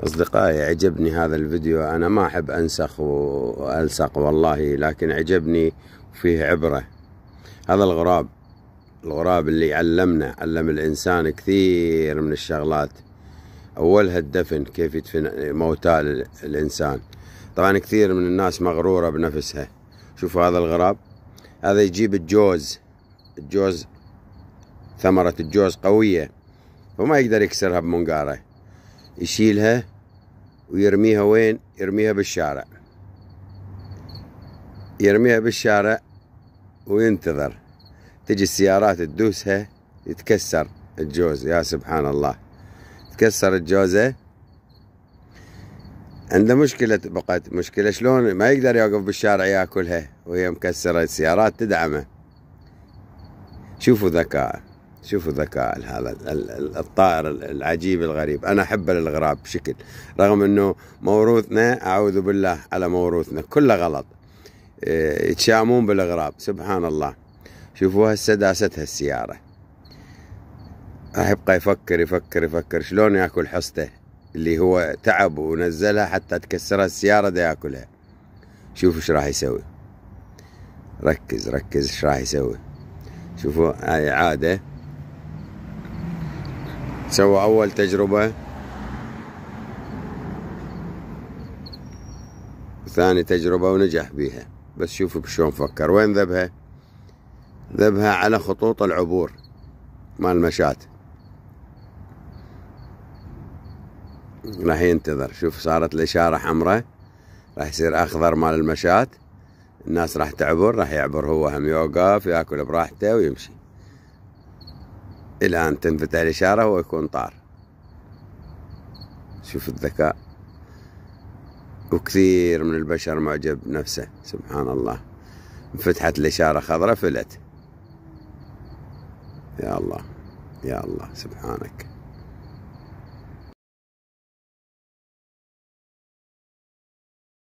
أصدقائي عجبني هذا الفيديو أنا ما أحب أنسخ وألسق والله لكن عجبني فيه عبرة هذا الغراب الغراب اللي علمنا علم الإنسان كثير من الشغلات أولها الدفن كيف يدفن موتى الإنسان طبعا كثير من الناس مغرورة بنفسها شوفوا هذا الغراب هذا يجيب الجوز الجوز ثمرة الجوز قوية وما يقدر يكسرها بمنقاره يشيلها ويرميها وين يرميها بالشارع يرميها بالشارع وينتظر تجي السيارات تدوسها يتكسر الجوز يا سبحان الله تكسر الجوزة عنده مشكلة بقت مشكلة شلون ما يقدر يوقف بالشارع ياكلها وهي مكسرة السيارات تدعمه شوفوا ذكاءه شوفوا ذكاء هذا الطائر العجيب الغريب انا احبه للغراب بشكل رغم انه موروثنا اعوذ بالله على موروثنا كله غلط إيه، يتشامون بالغراب سبحان الله شوفوا هسه داستها السياره راح يبقى يفكر يفكر يفكر شلون ياكل حصته اللي هو تعب ونزلها حتى تكسرها السياره دا ياكلها شوفوا ايش راح يسوي ركز ركز ايش راح يسوي شوفوا هاي عاده سوى أول تجربة ثاني تجربة ونجح بيها بس شوفوا بشون فكر وين ذبها ذبها على خطوط العبور مال مشات راح ينتظر شوف صارت الإشارة حمراء راح يصير أخضر مال المشات الناس راح تعبر راح يعبر هو هم يوقف ياكل براحته ويمشي إلى أن تنفتح الإشارة ويكون طار شوف الذكاء وكثير من البشر معجب بنفسه سبحان الله انفتحت الإشارة خضراء فلت يا الله يا الله سبحانك